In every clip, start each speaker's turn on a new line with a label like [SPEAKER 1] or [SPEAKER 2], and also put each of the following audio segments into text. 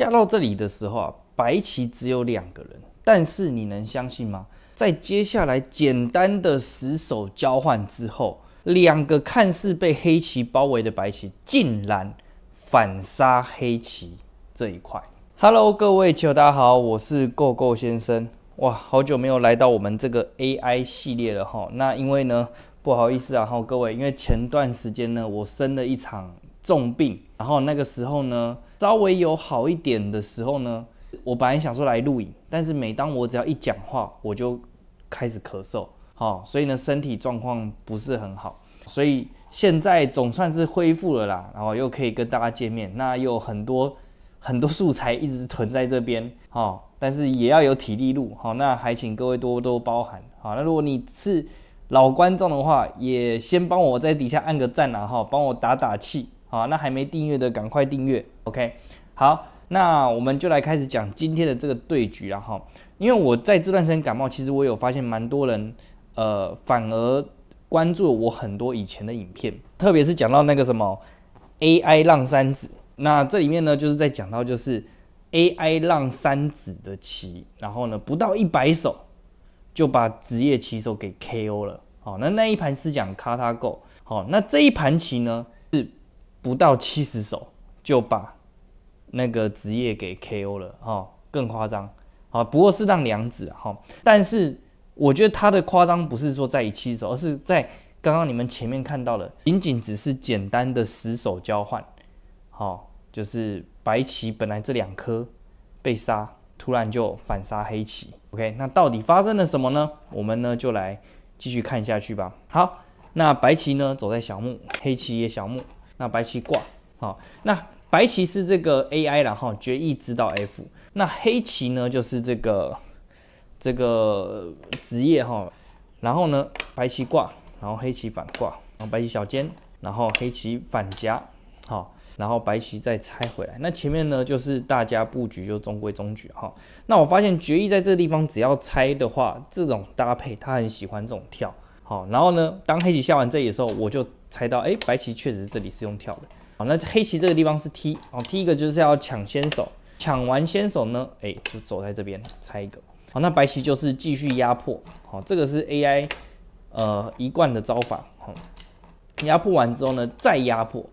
[SPEAKER 1] 下到这里的时候啊，白棋只有两个人，但是你能相信吗？在接下来简单的十手交换之后，两个看似被黑棋包围的白棋，竟然反杀黑棋这一块。Hello，各位棋友，大家好，我是 GO GO 先生。哇，好久没有来到我们这个 AI 系列了哈。那因为呢，不好意思啊，哈，各位，因为前段时间呢，我生了一场重病，然后那个时候呢。稍微有好一点的时候呢，我本来想说来录影，但是每当我只要一讲话，我就开始咳嗽，好，所以呢身体状况不是很好，所以现在总算是恢复了啦，然后又可以跟大家见面，那有很多很多素材一直囤在这边，好，但是也要有体力录，好，那还请各位多多包涵，好，那如果你是老观众的话，也先帮我在底下按个赞啦，哈，帮我打打气，好，那还没订阅的赶快订阅。OK，好，那我们就来开始讲今天的这个对局了哈。因为我在这段时间感冒，其实我有发现蛮多人，呃，反而关注我很多以前的影片，特别是讲到那个什么 AI 浪三子。那这里面呢，就是在讲到就是 AI 浪三子的棋，然后呢，不到一百手就把职业棋手给 KO 了。好，那那一盘是讲卡塔 Go，好，那这一盘棋呢是不到七十手就把。那个职业给 KO 了哈，更夸张，啊！不过是让良子哈，但是我觉得他的夸张不是说在于弃手，而是在刚刚你们前面看到的，仅仅只是简单的十手交换，好，就是白棋本来这两颗被杀，突然就反杀黑棋，OK，那到底发生了什么呢？我们呢就来继续看下去吧。好，那白棋呢走在小目，黑棋也小目，那白棋挂，好，那。白棋是这个 AI 然后决议知道 F。那黑棋呢，就是这个这个职业哈。然后呢，白棋挂，然后黑棋反挂，然后白棋小尖，然后黑棋反夹，好，然后白棋再拆回来。那前面呢，就是大家布局就中规中矩哈。那我发现决议在这个地方，只要拆的话，这种搭配他很喜欢这种跳。好，然后呢，当黑棋下完这里的时候，我就猜到，哎，白棋确实这里是用跳的。好，那黑棋这个地方是踢，哦，踢一个就是要抢先手，抢完先手呢，哎，就走在这边拆一个。好，那白棋就是继续压迫，好，这个是 AI，呃，一贯的招法，好，压迫完之后呢，再压迫，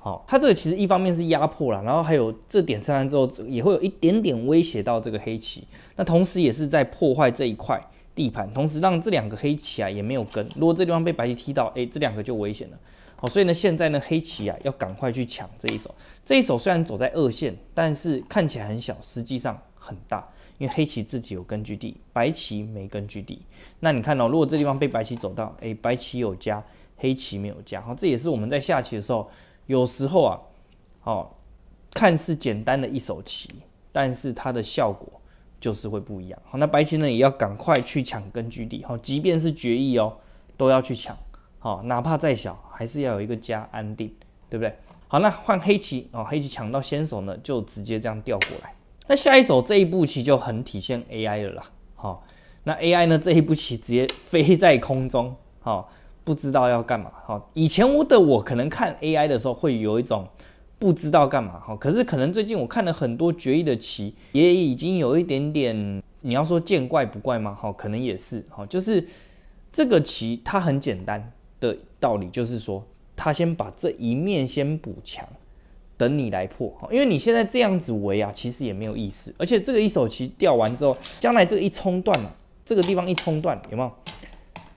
[SPEAKER 1] 好，它这个其实一方面是压迫了，然后还有这点上完之后也会有一点点威胁到这个黑棋，那同时也是在破坏这一块地盘，同时让这两个黑棋啊也没有跟，如果这地方被白棋踢到，哎，这两个就危险了。好，所以呢，现在呢，黑棋啊，要赶快去抢这一手。这一手虽然走在二线，但是看起来很小，实际上很大，因为黑棋自己有根据地，白棋没根据地。那你看哦，如果这地方被白棋走到，哎，白棋有家，黑棋没有家。好，这也是我们在下棋的时候，有时候啊，好，看似简单的一手棋，但是它的效果就是会不一样。好，那白棋呢，也要赶快去抢根据地。好，即便是决议哦，都要去抢。好，哪怕再小，还是要有一个家安定，对不对？好，那换黑棋哦，黑棋抢到先手呢，就直接这样调过来。那下一手这一步棋就很体现 AI 了啦。好，那 AI 呢这一步棋直接飞在空中，好，不知道要干嘛。好，以前我的我可能看 AI 的时候会有一种不知道干嘛。好，可是可能最近我看了很多决议的棋，也已经有一点点，你要说见怪不怪吗？好，可能也是。好，就是这个棋它很简单。的道理就是说，他先把这一面先补强，等你来破。因为你现在这样子围啊，其实也没有意思。而且这个一手棋掉完之后，将来这个一冲断了，这个地方一冲断，有没有？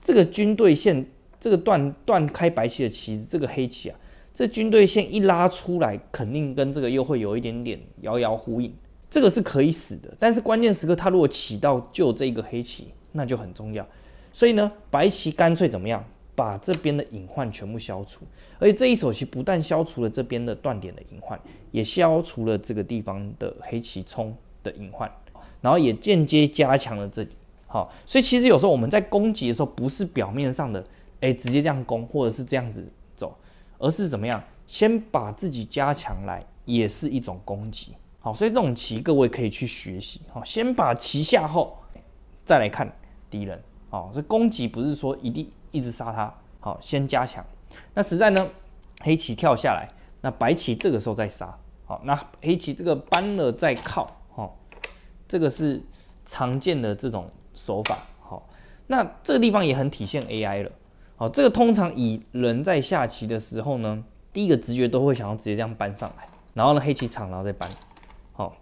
[SPEAKER 1] 这个军队线这个断断开白棋的棋，这个黑棋啊，这军队线一拉出来，肯定跟这个又会有一点点遥遥呼应。这个是可以死的，但是关键时刻他如果起到救这一个黑棋，那就很重要。所以呢，白棋干脆怎么样？把这边的隐患全部消除，而且这一手棋不但消除了这边的断点的隐患，也消除了这个地方的黑棋冲的隐患，然后也间接加强了这里。好，所以其实有时候我们在攻击的时候，不是表面上的哎直接这样攻，或者是这样子走，而是怎么样，先把自己加强来，也是一种攻击。好，所以这种棋各位可以去学习。好，先把棋下后，再来看敌人。所这攻击不是说一定。一直杀他，好，先加强。那实战呢？黑棋跳下来，那白棋这个时候再杀，好，那黑棋这个搬了再靠，哦，这个是常见的这种手法，好，那这个地方也很体现 AI 了，好，这个通常以人在下棋的时候呢，第一个直觉都会想要直接这样搬上来，然后呢黑棋长，然后再搬，好，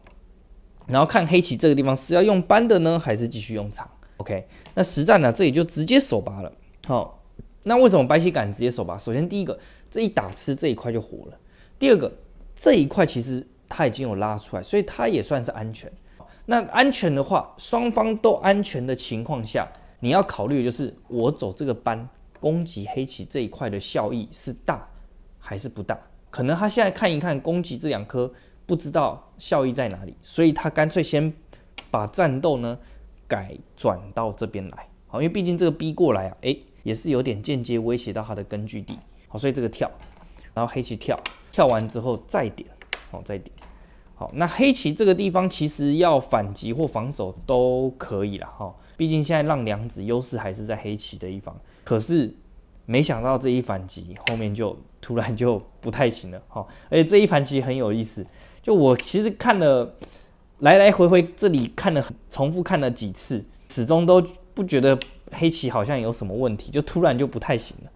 [SPEAKER 1] 然后看黑棋这个地方是要用搬的呢，还是继续用长？OK，那实战呢这里就直接手拔了。好，那为什么白棋敢直接手拔？首先，第一个，这一打吃这一块就活了；第二个，这一块其实它已经有拉出来，所以它也算是安全。那安全的话，双方都安全的情况下，你要考虑的就是我走这个班攻击黑棋这一块的效益是大还是不大？可能他现在看一看攻击这两颗，不知道效益在哪里，所以他干脆先把战斗呢改转到这边来。好，因为毕竟这个逼过来啊，诶。也是有点间接威胁到它的根据地，好，所以这个跳，然后黑棋跳，跳完之后再点，好，再点，好，那黑棋这个地方其实要反击或防守都可以了哈，毕竟现在让两子优势还是在黑棋的一方，可是没想到这一反击后面就突然就不太行了，哈，而且这一盘棋很有意思，就我其实看了来来回回这里看了重复看了几次，始终都不觉得。黑棋好像有什么问题，就突然就不太行了。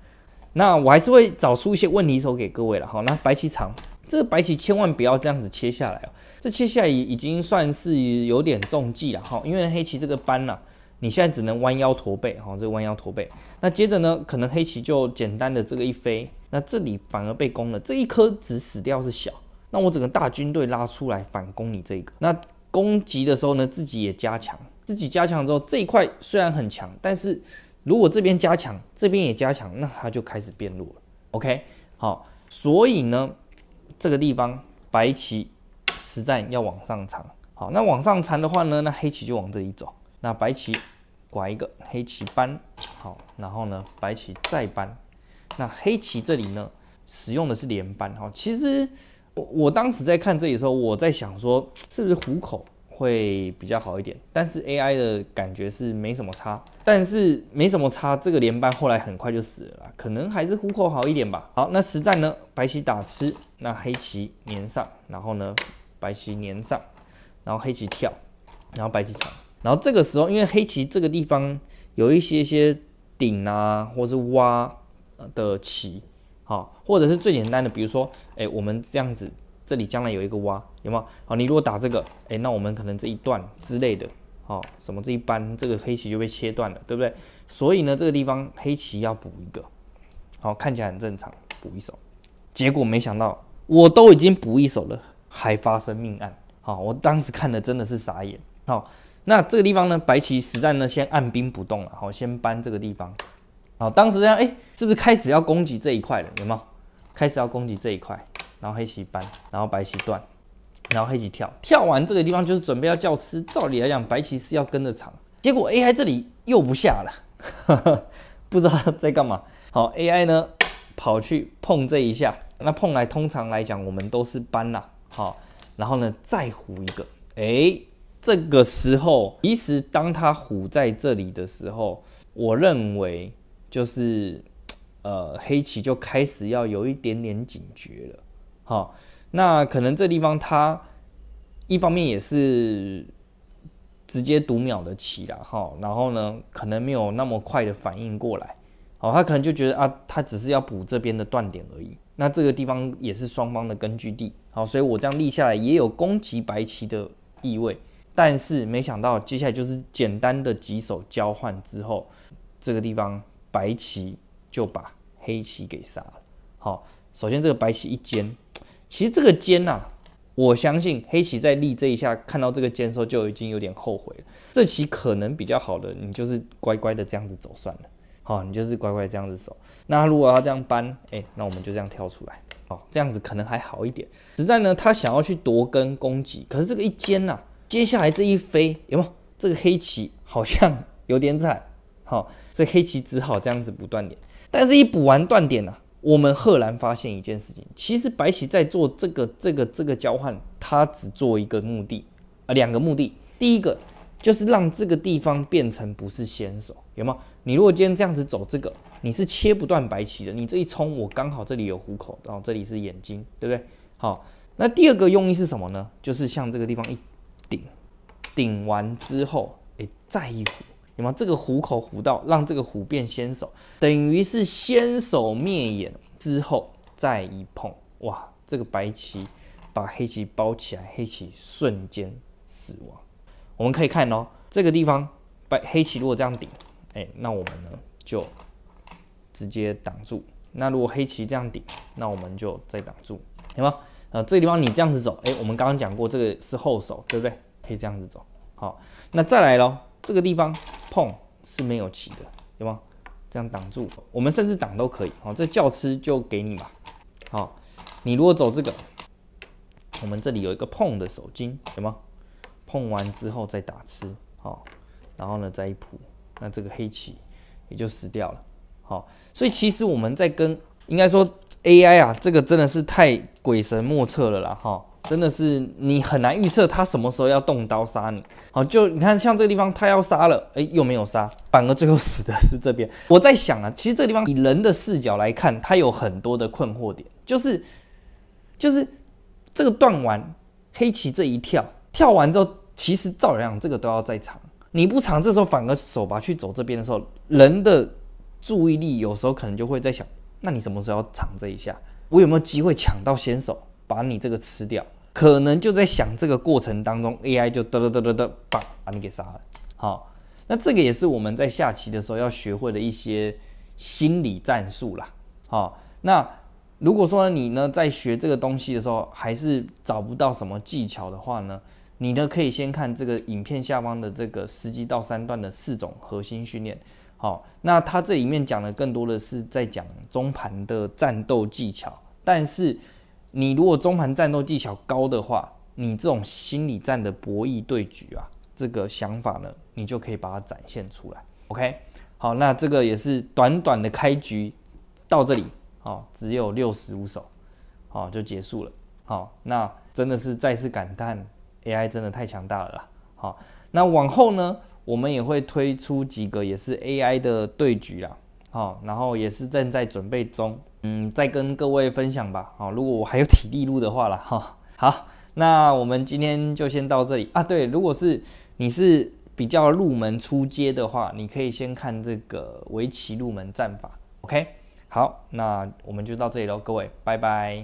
[SPEAKER 1] 那我还是会找出一些问题手给各位了哈。那白棋长，这个白棋千万不要这样子切下来哦，这切下来已已经算是有点中计了哈。因为黑棋这个搬了，你现在只能弯腰驼背哈，这弯腰驼背。那接着呢，可能黑棋就简单的这个一飞，那这里反而被攻了。这一颗子死掉是小，那我整个大军队拉出来反攻你这个。那攻击的时候呢，自己也加强。自己加强之后，这一块虽然很强，但是如果这边加强，这边也加强，那它就开始变弱了。OK，好，所以呢，这个地方白棋实战要往上缠，好，那往上缠的话呢，那黑棋就往这里走，那白棋拐一个，黑棋搬，好，然后呢，白棋再搬，那黑棋这里呢，使用的是连搬，好，其实我我当时在看这里的时候，我在想说，是不是虎口？会比较好一点，但是 AI 的感觉是没什么差，但是没什么差。这个连败后来很快就死了啦，可能还是糊口好一点吧。好，那实战呢？白棋打吃，那黑棋粘上，然后呢，白棋粘上，然后黑棋跳，然后白棋长。然后这个时候，因为黑棋这个地方有一些些顶啊，或是挖的棋，好，或者是最简单的，比如说，哎，我们这样子。这里将来有一个挖，有吗？有？好，你如果打这个，哎，那我们可能这一段之类的，好，什么这一扳，这个黑棋就被切断了，对不对？所以呢，这个地方黑棋要补一个，好，看起来很正常，补一手，结果没想到我都已经补一手了，还发生命案，好，我当时看的真的是傻眼，好，那这个地方呢，白棋实战呢先按兵不动了，好，先搬这个地方，好，当时这样，哎，是不是开始要攻击这一块了？有没有？开始要攻击这一块？然后黑棋搬，然后白棋断，然后黑棋跳，跳完这个地方就是准备要叫吃。照理来讲，白棋是要跟着场，结果 AI 这里又不下了，不知道在干嘛。好，AI 呢跑去碰这一下，那碰来通常来讲我们都是搬啦，好，然后呢再胡一个，哎，这个时候其实当他虎在这里的时候，我认为就是呃黑棋就开始要有一点点警觉了。好，那可能这地方他一方面也是直接读秒的棋了哈，然后呢，可能没有那么快的反应过来，好，他可能就觉得啊，他只是要补这边的断点而已。那这个地方也是双方的根据地，好，所以我这样立下来也有攻击白棋的意味，但是没想到接下来就是简单的几手交换之后，这个地方白棋就把黑棋给杀了。好，首先这个白棋一尖。其实这个尖呐，我相信黑棋在立这一下，看到这个尖的时候就已经有点后悔了。这棋可能比较好的，你就是乖乖的这样子走算了。好，你就是乖乖这样子走。那如果要这样搬，哎，那我们就这样跳出来。好，这样子可能还好一点。实在呢，他想要去夺根攻击，可是这个一尖呐，接下来这一飞有没有？这个黑棋好像有点惨。好，所以黑棋只好这样子不断点，但是一补完断点呐。我们赫然发现一件事情，其实白棋在做这个、这个、这个交换，他只做一个目的啊，两个目的。第一个就是让这个地方变成不是先手，有吗？你如果今天这样子走这个，你是切不断白棋的。你这一冲，我刚好这里有虎口，然后这里是眼睛，对不对？好，那第二个用意是什么呢？就是向这个地方一顶，顶完之后，哎，再一。有吗？这个虎口虎到，让这个虎变先手，等于是先手灭眼之后再一碰，哇！这个白棋把黑棋包起来，黑棋瞬间死亡。我们可以看哦，这个地方白黑棋如果这样顶，哎，那我们呢就直接挡住。那如果黑棋这样顶，那我们就再挡住，行吗？呃，这个地方你这样子走，哎，我们刚刚讲过这个是后手，对不对？可以这样子走。好，那再来喽。这个地方碰是没有棋的，有吗？这样挡住，我们甚至挡都可以。好，这叫吃就给你吧。好，你如果走这个，我们这里有一个碰的手筋，有吗？碰完之后再打吃，好，然后呢再一扑，那这个黑棋也就死掉了。好，所以其实我们在跟，应该说 AI 啊，这个真的是太鬼神莫测了啦，哈。真的是你很难预测他什么时候要动刀杀你。好，就你看，像这个地方他要杀了，哎，又没有杀，反而最后死的是这边。我在想啊，其实这个地方以人的视角来看，他有很多的困惑点，就是就是这个断完黑棋这一跳跳完之后，其实照样这个都要再场。你不藏，这时候反而手拔去走这边的时候，人的注意力有时候可能就会在想，那你什么时候要藏这一下？我有没有机会抢到先手？把你这个吃掉，可能就在想这个过程当中，AI 就哒哒哒哒哒把把你给杀了。好，那这个也是我们在下棋的时候要学会的一些心理战术啦。好，那如果说你呢在学这个东西的时候还是找不到什么技巧的话呢，你呢可以先看这个影片下方的这个十级到三段的四种核心训练。好，那它这里面讲的更多的是在讲中盘的战斗技巧，但是。你如果中盘战斗技巧高的话，你这种心理战的博弈对局啊，这个想法呢，你就可以把它展现出来。OK，好，那这个也是短短的开局到这里，哦，只有六十五手，哦，就结束了。好，那真的是再次感叹 AI 真的太强大了。啦。好，那往后呢，我们也会推出几个也是 AI 的对局啦。好，然后也是正在准备中，嗯，再跟各位分享吧。好，如果我还有体力录的话了哈。好，那我们今天就先到这里啊。对，如果是你是比较入门出街的话，你可以先看这个围棋入门战法。OK，好，那我们就到这里喽，各位，拜拜。